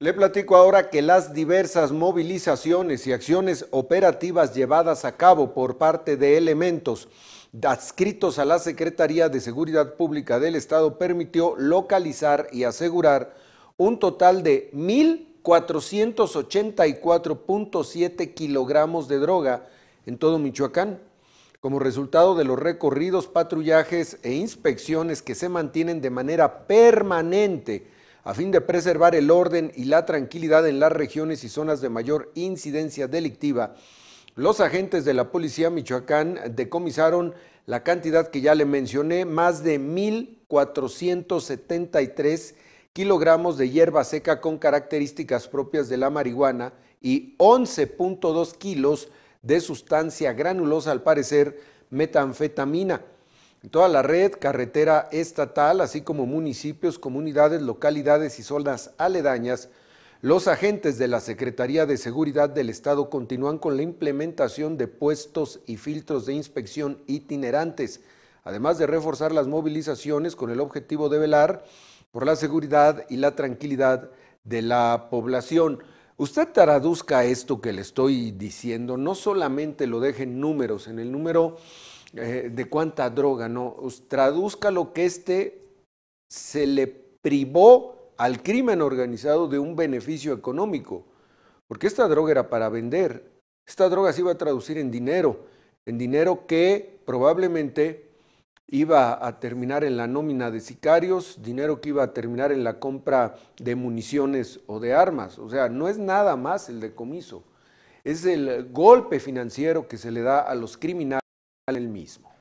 Le platico ahora que las diversas movilizaciones y acciones operativas llevadas a cabo por parte de elementos adscritos a la Secretaría de Seguridad Pública del Estado permitió localizar y asegurar un total de 1.484.7 kilogramos de droga en todo Michoacán, como resultado de los recorridos, patrullajes e inspecciones que se mantienen de manera permanente a fin de preservar el orden y la tranquilidad en las regiones y zonas de mayor incidencia delictiva, los agentes de la Policía Michoacán decomisaron la cantidad que ya le mencioné, más de 1.473 kilogramos de hierba seca con características propias de la marihuana y 11.2 kilos de sustancia granulosa, al parecer metanfetamina toda la red carretera estatal, así como municipios, comunidades, localidades y zonas aledañas, los agentes de la Secretaría de Seguridad del Estado continúan con la implementación de puestos y filtros de inspección itinerantes, además de reforzar las movilizaciones con el objetivo de velar por la seguridad y la tranquilidad de la población. Usted traduzca esto que le estoy diciendo, no solamente lo dejen números, en el número eh, de cuánta droga, no, traduzca lo que este se le privó al crimen organizado de un beneficio económico, porque esta droga era para vender, esta droga se iba a traducir en dinero, en dinero que probablemente iba a terminar en la nómina de sicarios, dinero que iba a terminar en la compra de municiones o de armas. O sea, no es nada más el decomiso, es el golpe financiero que se le da a los criminales el mismo.